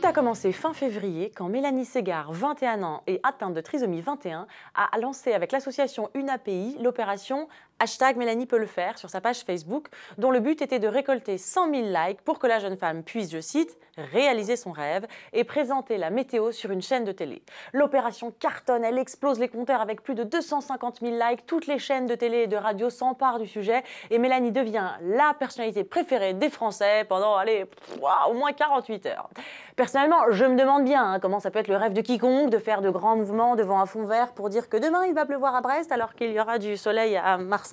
Tout a commencé fin février quand Mélanie Ségard, 21 ans et atteinte de trisomie 21, a lancé avec l'association UNAPI l'opération Hashtag Mélanie peut le faire sur sa page Facebook, dont le but était de récolter 100 000 likes pour que la jeune femme puisse, je cite, réaliser son rêve et présenter la météo sur une chaîne de télé. L'opération cartonne, elle explose les compteurs avec plus de 250 000 likes, toutes les chaînes de télé et de radio s'emparent du sujet et Mélanie devient la personnalité préférée des Français pendant, allez, au moins 48 heures. Personnellement, je me demande bien hein, comment ça peut être le rêve de quiconque de faire de grands mouvements devant un fond vert pour dire que demain il va pleuvoir à Brest alors qu'il y aura du soleil à Marseille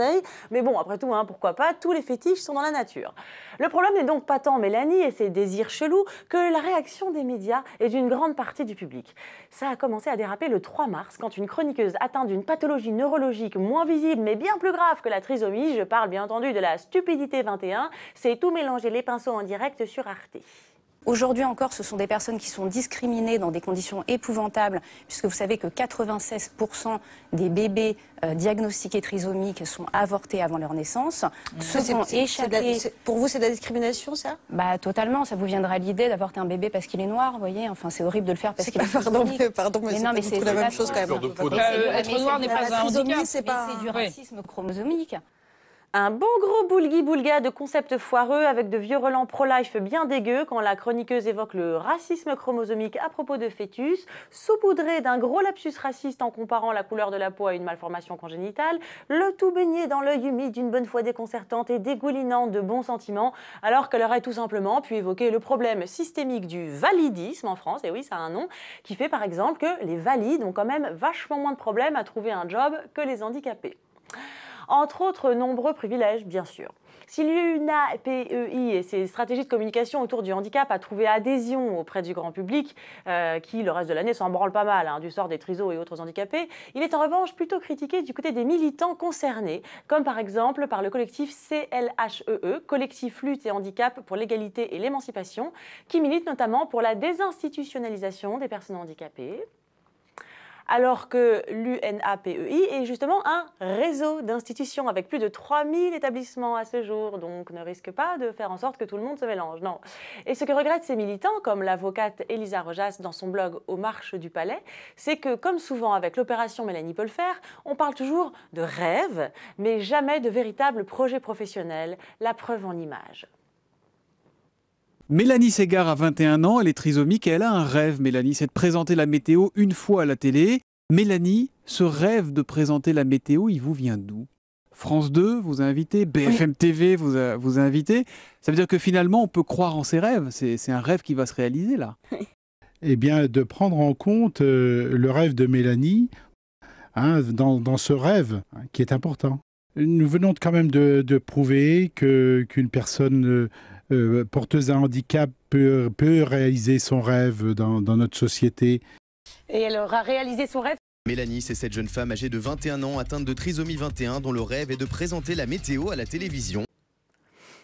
mais bon, après tout, hein, pourquoi pas, tous les fétiches sont dans la nature. Le problème n'est donc pas tant Mélanie et ses désirs chelous que la réaction des médias et d'une grande partie du public. Ça a commencé à déraper le 3 mars quand une chroniqueuse atteinte d'une pathologie neurologique moins visible mais bien plus grave que la trisomie, je parle bien entendu de la stupidité 21, s'est tout mélangé les pinceaux en direct sur Arte. Aujourd'hui encore, ce sont des personnes qui sont discriminées dans des conditions épouvantables, puisque vous savez que 96% des bébés euh, diagnostiqués trisomiques sont avortés avant leur naissance. Ceux pour vous, c'est de la discrimination, ça Bah totalement. Ça vous viendra l'idée d'avorter un bébé parce qu'il est noir, vous voyez. Enfin, c'est horrible de le faire parce qu'il est pardon, pardon, mais, c'est la même chose quand même. Bah, Être noir n'est pas un handicap. C'est du racisme chromosomique. Un bon gros boulgui-boulga de concepts foireux avec de vieux relents pro-life bien dégueux quand la chroniqueuse évoque le racisme chromosomique à propos de fœtus, saupoudré d'un gros lapsus raciste en comparant la couleur de la peau à une malformation congénitale, le tout baigné dans l'œil humide d'une bonne fois déconcertante et dégoulinante de bons sentiments, alors qu'elle aurait tout simplement pu évoquer le problème systémique du validisme en France, et oui, ça a un nom, qui fait par exemple que les valides ont quand même vachement moins de problèmes à trouver un job que les handicapés entre autres nombreux privilèges, bien sûr. Si l'UNAPEI et ses stratégies de communication autour du handicap a trouvé adhésion auprès du grand public, euh, qui le reste de l'année s'en branle pas mal hein, du sort des trisos et autres handicapés, il est en revanche plutôt critiqué du côté des militants concernés, comme par exemple par le collectif CLHEE, e, collectif lutte et handicap pour l'égalité et l'émancipation, qui milite notamment pour la désinstitutionnalisation des personnes handicapées, alors que l'UNAPEI est justement un réseau d'institutions avec plus de 3000 établissements à ce jour, donc ne risque pas de faire en sorte que tout le monde se mélange, non. Et ce que regrettent ces militants, comme l'avocate Elisa Rojas dans son blog Aux marches du palais, c'est que, comme souvent avec l'opération Mélanie peut on parle toujours de rêves, mais jamais de véritables projets professionnels, la preuve en images. Mélanie Ségard a 21 ans, elle est trisomique et elle a un rêve, Mélanie, c'est de présenter la météo une fois à la télé. Mélanie, ce rêve de présenter la météo, il vous vient d'où France 2 vous a invité, BFM TV vous a, vous invité. Ça veut dire que finalement, on peut croire en ses rêves. C'est un rêve qui va se réaliser là. Eh bien, de prendre en compte euh, le rêve de Mélanie hein, dans, ce rêve hein, qui est important. Nous venons quand même de, de prouver qu'une personne euh, euh, porteuse à handicap peut, réaliser son rêve dans, dans notre société. Et elle aura réalisé son rêve Mélanie, c'est cette jeune femme âgée de 21 ans atteinte de trisomie 21 dont le rêve est de présenter la météo à la télévision.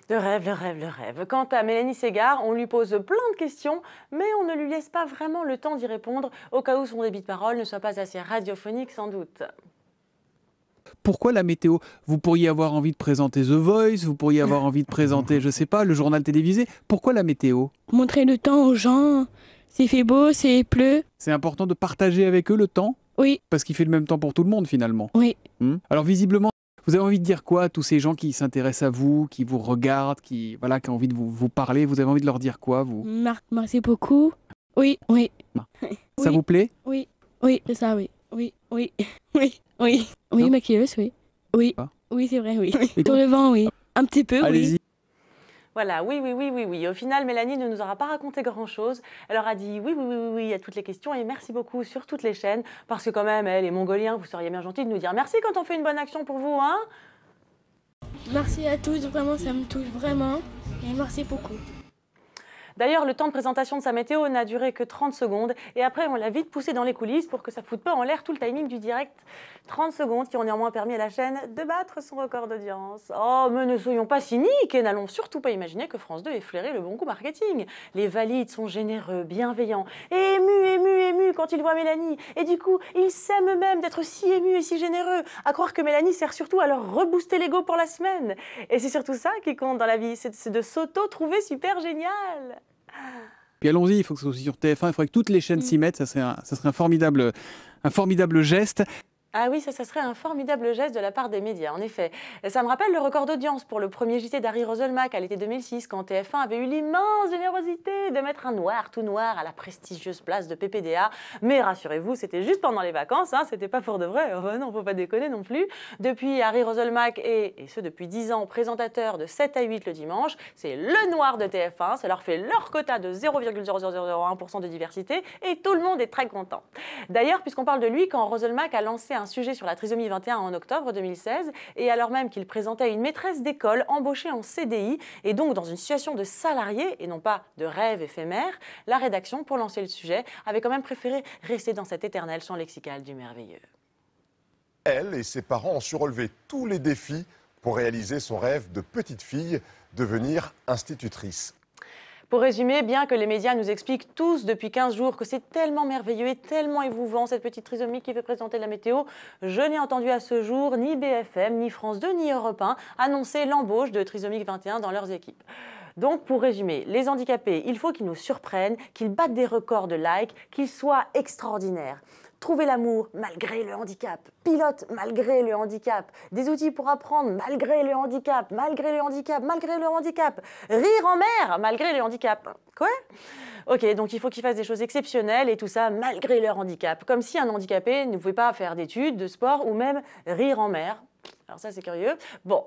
Le rêve, le rêve, le rêve. Quant à Mélanie Ségard, on lui pose plein de questions, mais on ne lui laisse pas vraiment le temps d'y répondre, au cas où son débit de parole ne soit pas assez radiophonique sans doute pourquoi la météo Vous pourriez avoir envie de présenter The Voice, vous pourriez avoir envie de présenter, je sais pas, le journal télévisé. Pourquoi la météo Montrer le temps aux gens. S'il fait beau, c'est pleut. C'est important de partager avec eux le temps Oui. Parce qu'il fait le même temps pour tout le monde finalement. Oui. Hmm? Alors visiblement, vous avez envie de dire quoi à tous ces gens qui s'intéressent à vous, qui vous regardent, qui voilà, qui ont envie de vous, vous parler Vous avez envie de leur dire quoi, vous Merci beaucoup. Oui, oui. Ça vous plaît Oui, oui, ça, oui, oui, oui, oui. Oui. Oui, oui. Oui. Oui, c'est vrai, oui. Pour le vent, oui. Un petit peu, oui. Voilà, oui, oui, oui, oui, oui. Au final, Mélanie ne nous aura pas raconté grand-chose. Elle aura dit oui, oui, oui, oui, oui à toutes les questions et merci beaucoup sur toutes les chaînes. Parce que quand même, elle est mongolienne. vous seriez bien gentil de nous dire merci quand on fait une bonne action pour vous, hein Merci à tous, vraiment, ça me touche vraiment. Et merci beaucoup. D'ailleurs, le temps de présentation de sa météo n'a duré que 30 secondes et après, on l'a vite poussé dans les coulisses pour que ça foute pas en l'air tout le timing du direct. 30 secondes qui ont néanmoins permis à la chaîne de battre son record d'audience. Oh, mais ne soyons pas cyniques et n'allons surtout pas imaginer que France 2 ait flairé le bon coup marketing. Les valides sont généreux, bienveillants ému, ému, ému quand ils voient Mélanie. Et du coup, ils s'aiment même d'être si émus et si généreux. À croire que Mélanie sert surtout à leur rebooster l'ego pour la semaine. Et c'est surtout ça qui compte dans la vie, c'est de s'auto-trouver super génial. Puis allons-y, il faut que ce soit aussi sur TF1, il faudrait que toutes les chaînes mm. s'y mettent, ça serait un, ça serait un formidable un formidable geste. Ah oui, ça, serait un formidable geste de la part des médias, en effet. Ça me rappelle le record d'audience pour le premier JT d'Harry Roselmack à l'été 2006, quand TF1 avait eu l'immense générosité de mettre un noir tout noir à la prestigieuse place de PPDA. Mais rassurez-vous, c'était juste pendant les vacances, hein, c'était pas pour de vrai. Oh, non, faut pas déconner non plus. Depuis, Harry Roselmack est, et ce depuis 10 ans, présentateur de 7 à 8 le dimanche. C'est le noir de TF1, ça leur fait leur quota de 0,0001% de diversité, et tout le monde est très content. D'ailleurs, puisqu'on parle de lui, quand Roselmack a lancé un un sujet sur la trisomie 21 en octobre 2016, et alors même qu'il présentait une maîtresse d'école embauchée en CDI, et donc dans une situation de salarié, et non pas de rêve éphémère, la rédaction, pour lancer le sujet, avait quand même préféré rester dans cet éternel champ lexical du merveilleux. Elle et ses parents ont su tous les défis pour réaliser son rêve de petite fille, devenir institutrice. Pour résumer, bien que les médias nous expliquent tous depuis 15 jours que c'est tellement merveilleux et tellement émouvant cette petite trisomie qui veut présenter la météo, je n'ai entendu à ce jour ni BFM, ni France 2, ni Europe 1 annoncer l'embauche de trisomique 21 dans leurs équipes. Donc, pour résumer, les handicapés, il faut qu'ils nous surprennent, qu'ils battent des records de likes, qu'ils soient extraordinaires. Trouver l'amour malgré le handicap, pilote malgré le handicap, des outils pour apprendre malgré le handicap, malgré le handicap, malgré le handicap, rire en mer malgré le handicap. Quoi Ok, donc il faut qu'ils fassent des choses exceptionnelles et tout ça malgré leur handicap, comme si un handicapé ne pouvait pas faire d'études, de sport ou même rire en mer. Alors ça, c'est curieux. Bon,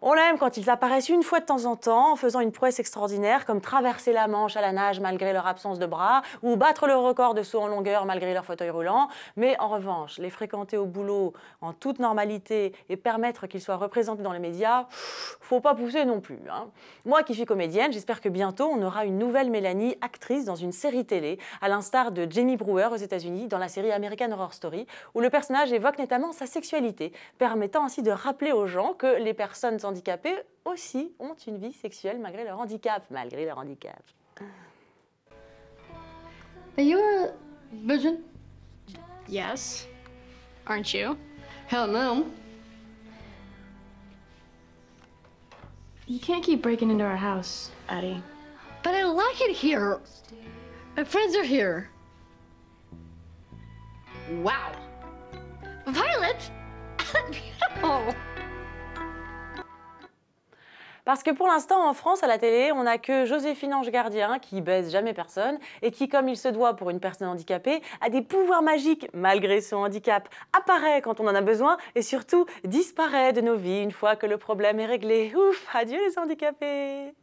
on l'aime quand ils apparaissent une fois de temps en temps en faisant une prouesse extraordinaire comme traverser la Manche à la nage malgré leur absence de bras ou battre le record de saut en longueur malgré leur fauteuil roulant. Mais en revanche, les fréquenter au boulot en toute normalité et permettre qu'ils soient représentés dans les médias, faut pas pousser non plus. Hein. Moi qui suis comédienne, j'espère que bientôt on aura une nouvelle Mélanie, actrice dans une série télé, à l'instar de Jamie Brewer aux États-Unis dans la série American Horror Story, où le personnage évoque notamment sa sexualité, permettant ainsi de rappeler aux gens que les personnes handicapées aussi ont une vie sexuelle malgré leur handicap, malgré leur handicap. Are you a vision? Yes. Aren't you? Hell no. You can't keep breaking into our house, Addie. But I like it here. My friends are here. Wow. Violet! Parce que pour l'instant, en France, à la télé, on n'a que Joséphine Ange Gardien, qui baise jamais personne, et qui, comme il se doit pour une personne handicapée, a des pouvoirs magiques malgré son handicap, apparaît quand on en a besoin, et surtout disparaît de nos vies une fois que le problème est réglé. Ouf, adieu les handicapés